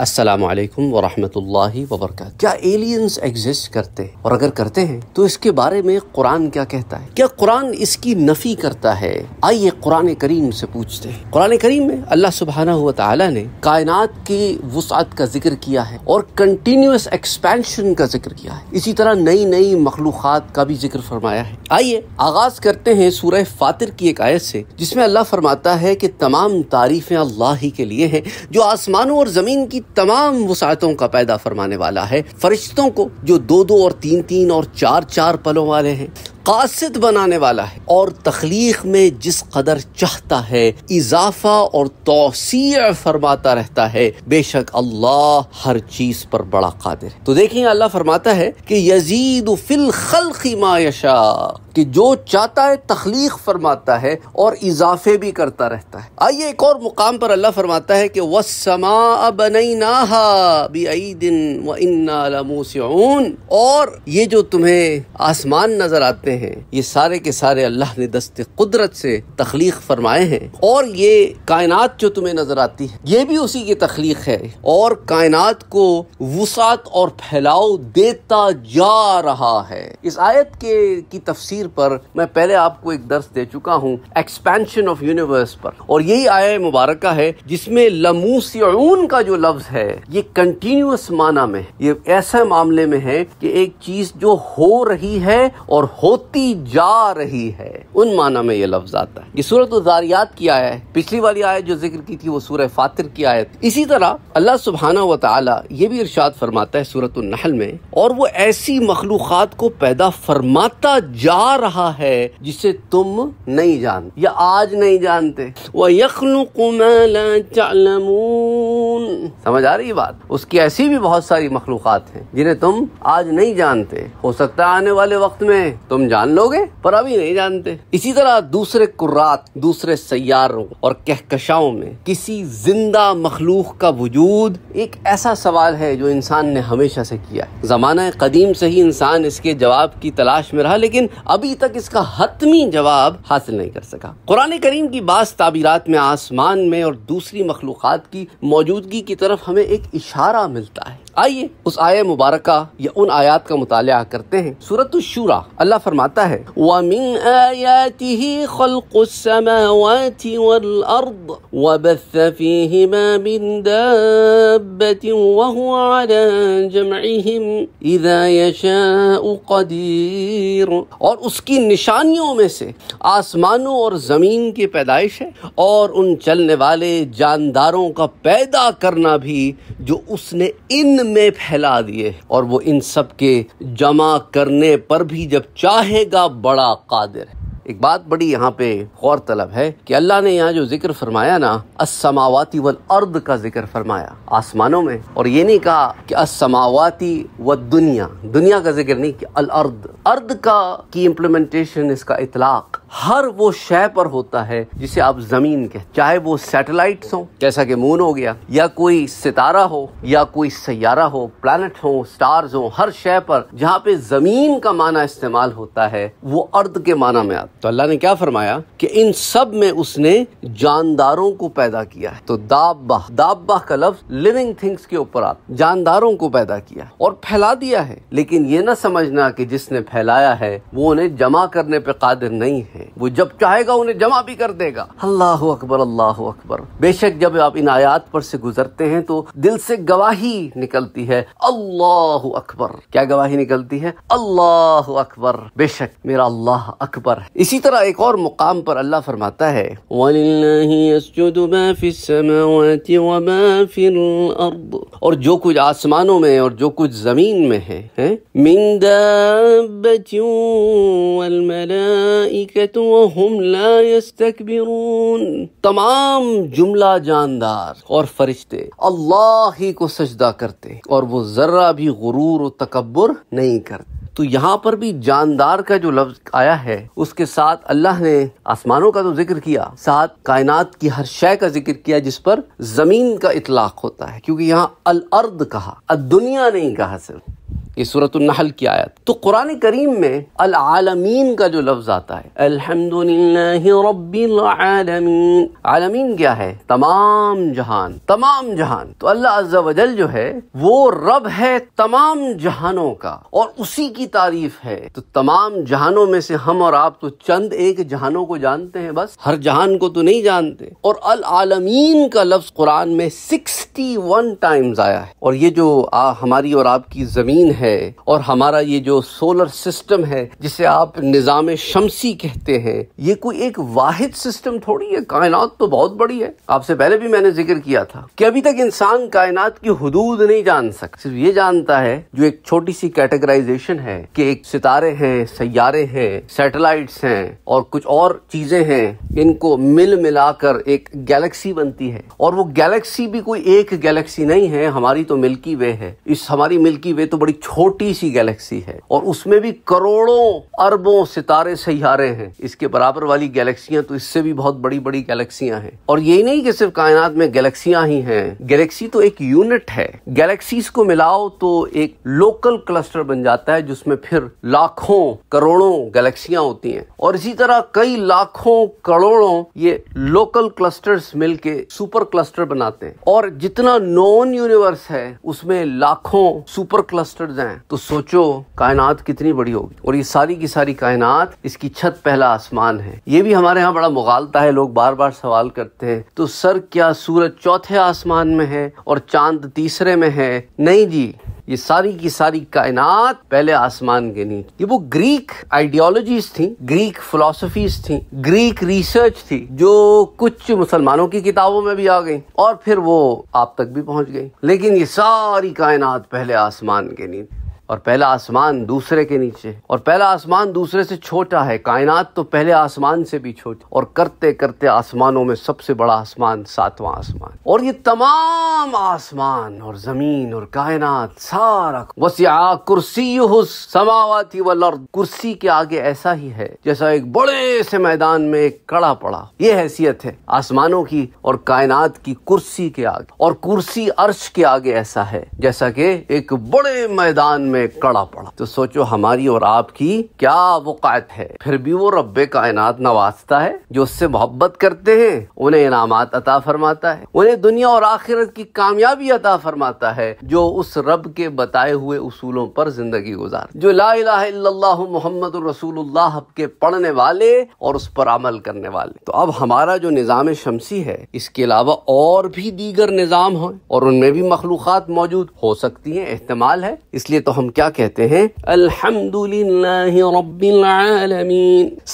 असलकम वरहमल वबरक क्या एलियंस एग्जिस्ट करते हैं और अगर करते हैं तो इसके बारे में कुरान क्या कहता है क्या कुरान इसकी नफ़ी करता है आइए कुरान करीम से पूछते हैं कुरान करीम में अल्लाह सुबहाना हुआ तला ने कायनात की वसात का जिक्र किया है और कंटिन्यूस एक्सपेंशन का जिक्र किया है इसी तरह नई नई मखलूक़ का भी जिक्र फरमाया है आइए आगाज करते हैं सूरह फातिर की एक आयत से जिसमें अल्लाह फरमाता है कि तमाम तारीफ़ें अल्लाह ही के लिए हैं जो आसमानों और ज़मीन की तमाम वसातों का पैदा फरमाने वाला है फरिश्तों को जो दो दो और तीन तीन और चार चार पलों वाले हैं कासिद बनाने वाला है और तखलीक में जिस कदर चाहता है इजाफा और तोसी फरमाता रहता है बेशक अल्लाह हर चीज पर बड़ा कादिर है तो देखिए अल्लाह फरमाता है कि यजीद फिल खल्की मायशा कि जो चाहता है तखलीक फरमाता है और इजाफे भी करता रहता है आइए एक और मुकाम पर अल्लाह फरमाता है कि वह समा बनई दिन व इन्ना और ये जो तुम्हें आसमान नजर आते करते हैं ये सारे के सारे अल्लाह ने दस्ते कुदरत से तख्लीक फरमाए हैं और ये कायनात जो तुम्हें नजर आती है ये भी उसी की तख्लीक है और कायनात को वसात और फैलाव देता जा रहा है इस आयत के की तफसीर पर मैं पहले आपको एक दर्श दे चुका हूँ एक्सपेंशन ऑफ यूनिवर्स पर और यही आया मुबारक है जिसमें लमूसयून का जो लफ्ज है ये कंटिन्यूस माना में ये ऐसे मामले में है कि एक चीज जो हो रही है और होती होती जा रही है उन माना में ये लफ्ज आता है ये सूरत उजारियात की आया है पिछली वाली आयत जो जिक्र की थी वो सूरह फातिर की आयत इसी तरह अल्लाह सुबहाना व ताला ये भी इरशाद फरमाता है सूरत नहल में और वो ऐसी मखलूक़ात को पैदा फरमाता जा रहा है जिसे तुम नहीं जानते या आज नहीं जानते वह यखलू कानून समझ आ रही बात उसकी ऐसी भी बहुत सारी मखलूक हैं जिन्हें तुम आज नहीं जानते हो सकता है आने वाले वक्त में तुम जान लोगे पर अभी नहीं जानते इसी तरह दूसरे कुर्रात दूसरे सैारों और कहकशाओं में किसी जिंदा मखलूक का वजूद एक ऐसा सवाल है जो इंसान ने हमेशा से किया है जमाना कदीम से ही इंसान इसके जवाब की तलाश में रहा लेकिन अभी तक इसका हतमी जवाब हासिल नहीं कर सका कुरान करीम की बास ताबीरत में आसमान में और दूसरी मखलूक की मौजूद मौजूदगी की तरफ हमें एक इशारा मिलता है आइए उस आय मुबारक या उन आयात का मुताल करते हैं सूरत शूरा अल्लाह फरमाता है वमिन आयाति خلق السماوات والأرض وبث فيهما من دابة وهو على جمعهم إذا يشاء قدير और उसकी निशानियों में से आसमानों और ज़मीन की पैदाइश है और उन चलने वाले जानदारों का पैदा करना भी जो उसने इन में फैला दिए और वो इन सब के जमा करने पर भी जब चाहेगा बड़ा कादिर है एक बात बड़ी यहाँ पे गौर तलब है कि अल्लाह ने यहाँ जो जिक्र फरमाया ना असमावाती वल अर्द का जिक्र फरमाया आसमानों में और ये नहीं कहा कि असमावाती व दुनिया दुनिया का जिक्र नहीं कि अल अर्द अर्द का की इम्प्लीमेंटेशन इसका इतलाक हर वो शय पर होता है जिसे आप जमीन के चाहे वो सैटेलाइट हो जैसा कि मून हो गया या कोई सितारा हो या कोई सैारा हो प्लानट हो स्टार्स हो हर शय पर जहाँ पे जमीन का माना इस्तेमाल होता है वो अर्द के माना में आता तो अल्लाह ने क्या फरमाया कि इन सब में उसने जानदारों को पैदा किया है तो दाबा दाबाह का लफ्ज लिविंग थिंग्स के ऊपर आता जानदारों को पैदा किया और फैला दिया है लेकिन ये ना समझना कि जिसने फैलाया है वो उन्हें जमा करने पे कादिर नहीं है वो जब चाहेगा उन्हें जमा भी कर देगा अल्लाह अकबर अल्लाह अकबर बेशक जब आप इन आयात पर से गुजरते हैं तो दिल से गवाही निकलती है अल्लाह अकबर क्या गवाही निकलती है अल्लाह अकबर बेशक मेरा अल्लाह अकबर इसी इसी तरह एक और मुकाम पर अल्लाह फरमाता है और जो कुछ आसमानों में और जो कुछ जमीन में है, है? तमाम जुमला जानदार और फरिश्ते अल्लाह ही को सजदा करते और वो जर्रा भी गुरूर और तकबर नहीं करते तो यहाँ पर भी जानदार का जो लफ्ज आया है उसके साथ अल्लाह ने आसमानों का तो जिक्र किया साथ कायनात की हर शय का जिक्र किया जिस पर जमीन का इतलाक होता है क्योंकि यहाँ अल अर्द कहा दुनिया नहीं कहा सिर्फ ये सूरत नहल की आयत तो कुरान करीम में अल आलमीन का जो लफ्ज आता है अलहमदुल्लामीन आलमीन क्या है तमाम जहान तमाम जहान तो अल्लाह वजल जो है वो रब है तमाम जहानों का और उसी की तारीफ है तो तमाम जहानों में से हम और आप तो चंद एक जहानों को जानते हैं बस हर जहान को तो नहीं जानते और अल आलमीन का लफ्ज कुरान में सिक्सटी वन टाइम्स आया है और ये जो आ, हमारी और आपकी जमीन है है और हमारा ये जो सोलर सिस्टम है जिसे आप निज़ाम शमसी कहते हैं ये कोई एक वाहिद सिस्टम थोड़ी है कायनात तो बहुत बड़ी है आपसे पहले भी मैंने जिक्र किया था कि अभी तक इंसान कायनात की हदूद नहीं जान सकता सिर्फ ये जानता है जो एक छोटी सी कैटेगराइजेशन है कि एक सितारे हैं सैारे हैं सैटेलाइट्स हैं और कुछ और चीजें हैं इनको मिल मिलाकर एक गैलेक्सी बनती है और वो गैलेक्सी भी कोई एक गैलेक्सी नहीं है हमारी तो मिल्की वे है इस हमारी मिल्की वे तो बड़ी छोटी सी गैलेक्सी है और उसमें भी करोड़ों अरबों सितारे सहारे हैं इसके बराबर वाली गैलेक्सियां तो इससे भी बहुत बड़ी बड़ी गैलेक्सियां हैं और यही नहीं कि सिर्फ कायनात में गैलेक्सियां ही हैं गैलेक्सी तो एक यूनिट है गैलेक्सीज को मिलाओ तो एक लोकल क्लस्टर बन जाता है जिसमें फिर लाखों करोड़ों गैलेक्सियां होती हैं और इसी तरह कई लाखों करोड़ों ये लोकल क्लस्टर्स मिलके सुपर क्लस्टर बनाते हैं और जितना नॉन यूनिवर्स है उसमें लाखों सुपर क्लस्टर्स हैं तो सोचो कायनात कितनी बड़ी होगी और ये सारी की सारी कायनात इसकी छत पहला आसमान है ये भी हमारे यहाँ बड़ा मुगालता है लोग बार बार सवाल करते हैं तो सर क्या सूरज चौथे आसमान में है और चांद तीसरे में है नहीं जी ये सारी की सारी कायनात पहले आसमान के नीचे ये वो ग्रीक आइडियोलॉजीज थी ग्रीक फिलोसफीज थी ग्रीक रिसर्च थी जो कुछ मुसलमानों की किताबों में भी आ गई और फिर वो आप तक भी पहुंच गई लेकिन ये सारी कायनात पहले आसमान के नीचे और पहला आसमान दूसरे के नीचे और पहला आसमान दूसरे से छोटा है कायनात तो पहले आसमान से भी छोटी और करते करते आसमानों में सबसे बड़ा आसमान सातवां आसमान और ये तमाम आसमान और जमीन और कायनात सारा बस यहाँ कुर्सी समावती वर्द कुर्सी के आगे ऐसा ही है जैसा एक बड़े से मैदान में एक कड़ा पड़ा ये हैसियत है आसमानों की और कायनात की कुर्सी के आगे और कुर्सी अर्श के आगे ऐसा है जैसा कि एक बड़े मैदान में में कड़ा पड़ा तो सोचो हमारी और आपकी क्या वक़ात है फिर भी वो रब कायनात नवाजता है जो उससे मोहब्बत करते हैं उन्हें इनाम अता फरमाता है उन्हें दुनिया और आखिरत की कामयाबी अता फरमाता है जो उस रब के बताए हुए उसूलों पर जिंदगी गुजार जो ला मोहम्मद रसूल के पढ़ने वाले और उस पर अमल करने वाले तो अब हमारा जो निज़ाम शमसी है इसके अलावा और भी दीगर निज़ाम हो और उनमें भी मखलूक मौजूद हो सकती है एहतमाल है इसलिए तो हम हम क्या कहते हैं अल्हम्दुलिल्लाह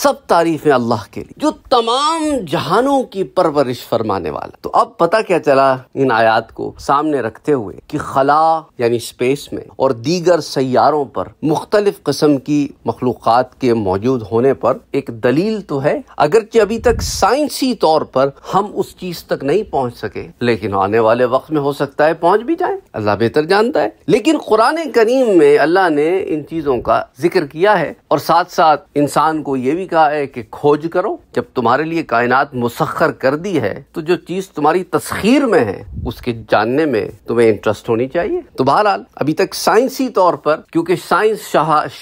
सब है अल्लाह के लिए जो तमाम जहानों की परवरिश फरमाने वाला तो अब पता क्या चला इन आयात को सामने रखते हुए कि खला यानी स्पेस में और दीगर सैयारों पर मुख्तलिफ कस्म की मखलूक के मौजूद होने पर एक दलील तो है अगरचे अभी तक साइंसी तौर पर हम उस चीज तक नहीं पहुंच सके लेकिन आने वाले वक्त में हो सकता है पहुंच भी जाए अल्लाह बेहतर जानता है लेकिन कुरान करीम में अल्लाह ने इन चीज़ों का जिक्र किया है और साथ साथ इंसान को ये भी कहा है कि खोज करो जब तुम्हारे लिए कायनात मुसखर कर दी है तो जो चीज़ तुम्हारी तस्खीर में है उसके जानने में तुम्हें इंटरेस्ट होनी चाहिए तो बहरहाल अभी तक साइंसी तौर पर क्योंकि साइंस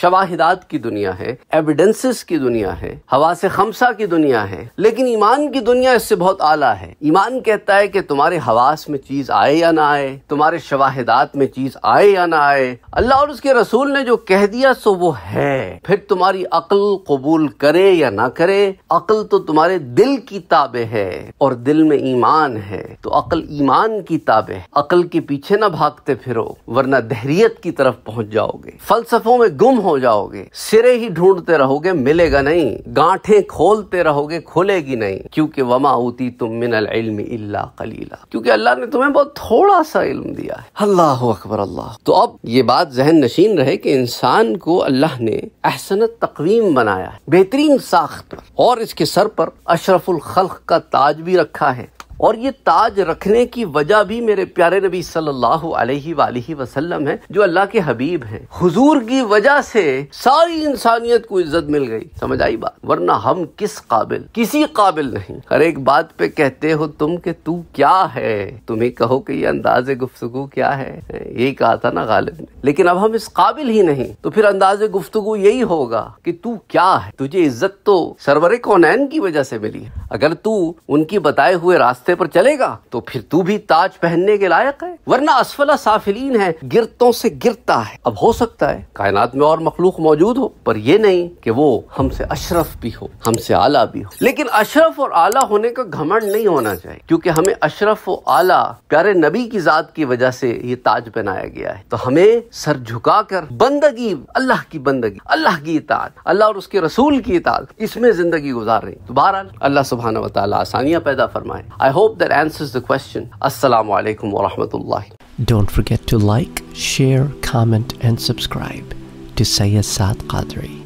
शवाहिदात की दुनिया है एविडेंसेस की दुनिया है हवा से खमसा की दुनिया है लेकिन ईमान की दुनिया इससे बहुत आला है ईमान कहता है कि तुम्हारे हवास में चीज आए या ना आए तुम्हारे शवाहिदात में चीज आए या ना आए अल्लाह और उसके रसूल ने जो कह दिया सो वो है फिर तुम्हारी अकल कबूल करे या ना करे अकल तो तुम्हारे दिल की ताबे है और दिल में ईमान है तो अकल ईमान की ताबे है अकल के पीछे ना भागते फिरो वरना दहरियत की तरफ पहुंच जाओगे फलसफों में गुम हो जाओगे सिरे ही ढूंढते रहोगे मिलेगा नहीं गांठे खोलते रहोगे खुलेगी नहीं क्योंकि वमा उती तुम मिनल इल्म इल्ला कलीला क्योंकि अल्लाह ने तुम्हें बहुत थोड़ा सा इल्म दिया है अल्लाह अकबर अल्लाह तो अब ये बात जहन ध्यान नशीन रहे कि इंसान को अल्लाह ने अहसन तकवीम बनाया है बेहतरीन साख्त और इसके सर पर अशरफुल खल्क का ताज भी रखा है और ये ताज रखने की वजह भी मेरे प्यारे नबी सल्लल्लाहु अलैहि वालैहि वसल्लम है जो अल्लाह के हबीब हैं हुजूर की वजह से सारी इंसानियत को इज्जत मिल गई समझ आई बात वरना हम किस काबिल किसी काबिल नहीं हर एक बात पे कहते हो तुम के तू क्या है तुम्हें कहो कि ये अंदाज गुफ्तगु क्या है यही कहा था ना गालिब ने लेकिन अब हम इस काबिल ही नहीं तो फिर अंदाज गुफ्तगु यही होगा कि तू क्या है तुझे इज्जत तो सरवर कौनैन की वजह से मिली है अगर तू उनकी बताए हुए रास्ते रास्ते पर चलेगा तो फिर तू भी ताज पहनने के लायक है वरना असफला साफिलीन है गिरतों से गिरता है अब हो सकता है कायनात में और मखलूक मौजूद हो पर यह नहीं कि वो हमसे अशरफ भी हो हमसे आला भी हो लेकिन अशरफ और आला होने का घमंड नहीं होना चाहिए क्योंकि हमें अशरफ और आला प्यारे नबी की जात की वजह से ये ताज पहनाया गया है तो हमें सर झुकाकर बंदगी अल्लाह की बंदगी अल्लाह की इताद अल्लाह और उसके रसूल की इताद इसमें जिंदगी गुजार रही तो बहरहाल अल्लाह सुबहाना वाली आसानियां पैदा फरमाए आई hope that answers the question. Assalamu alaikum wa rahmatullahi. Don't forget to like, share, comment, and subscribe to Sayyid Saad Qadri.